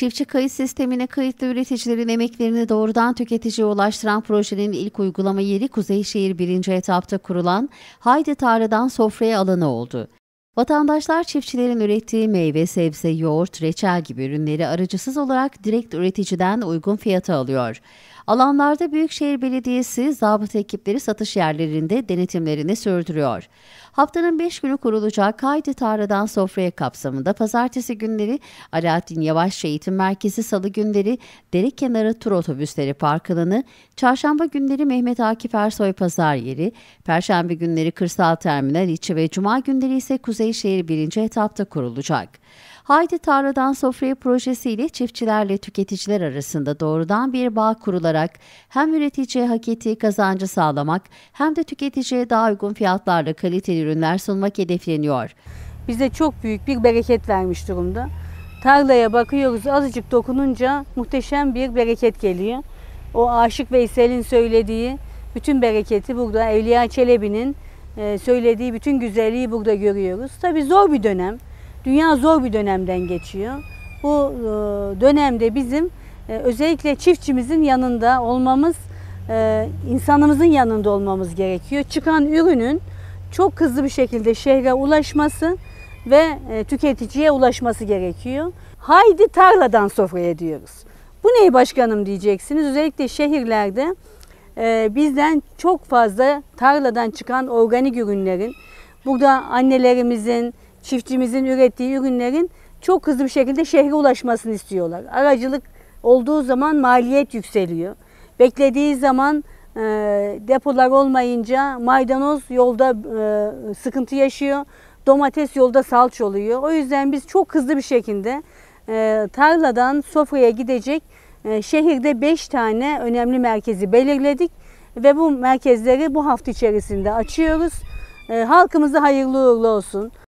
Çiftçi kayıt sistemine kayıtlı üreticilerin emeklerini doğrudan tüketiciye ulaştıran projenin ilk uygulama yeri Kuzeyşehir 1. etapta kurulan Haydi Tarıdan Sofraya alanı oldu. Vatandaşlar çiftçilerin ürettiği meyve, sebze, yoğurt, reçel gibi ürünleri aracısız olarak direkt üreticiden uygun fiyata alıyor. Alanlarda Büyükşehir Belediyesi zabıt ekipleri satış yerlerinde denetimlerini sürdürüyor. Haftanın 5 günü kurulacak Kaydı Tarladan Sofraya kapsamında pazartesi günleri Alaaddin Yavaş Eğitim Merkezi salı günleri dere kenarı tur otobüsleri park alanı, çarşamba günleri Mehmet Akif Ersoy pazar yeri, perşembe günleri kırsal terminal içi ve cuma günleri ise Kuzeyşehir birinci etapta kurulacak. Haydi Tarladan Sofraya projesiyle çiftçilerle tüketiciler arasında doğrudan bir bağ kurularak hem üreticiye hak ettiği kazancı sağlamak hem de tüketiciye daha uygun fiyatlarla kaliteli ürünler sunmak hedefleniyor. Bize çok büyük bir bereket vermiş durumda. Tarlaya bakıyoruz azıcık dokununca muhteşem bir bereket geliyor. O Aşık Veysel'in söylediği bütün bereketi burada Evliya Çelebi'nin e, söylediği bütün güzelliği burada görüyoruz. Tabii zor bir dönem. Dünya zor bir dönemden geçiyor. Bu e, dönemde bizim e, özellikle çiftçimizin yanında olmamız, e, insanımızın yanında olmamız gerekiyor. Çıkan ürünün çok hızlı bir şekilde şehre ulaşması ve tüketiciye ulaşması gerekiyor. Haydi tarladan sofraya diyoruz. Bu neyi başkanım diyeceksiniz. Özellikle şehirlerde bizden çok fazla tarladan çıkan organik ürünlerin, burada annelerimizin, çiftçimizin ürettiği ürünlerin çok hızlı bir şekilde şehre ulaşmasını istiyorlar. Aracılık olduğu zaman maliyet yükseliyor. Beklediği zaman e, depolar olmayınca maydanoz yolda e, sıkıntı yaşıyor. Domates yolda salç oluyor. O yüzden biz çok hızlı bir şekilde e, tarladan sofraya gidecek e, şehirde 5 tane önemli merkezi belirledik. Ve bu merkezleri bu hafta içerisinde açıyoruz. E, halkımıza hayırlı uğurlu olsun.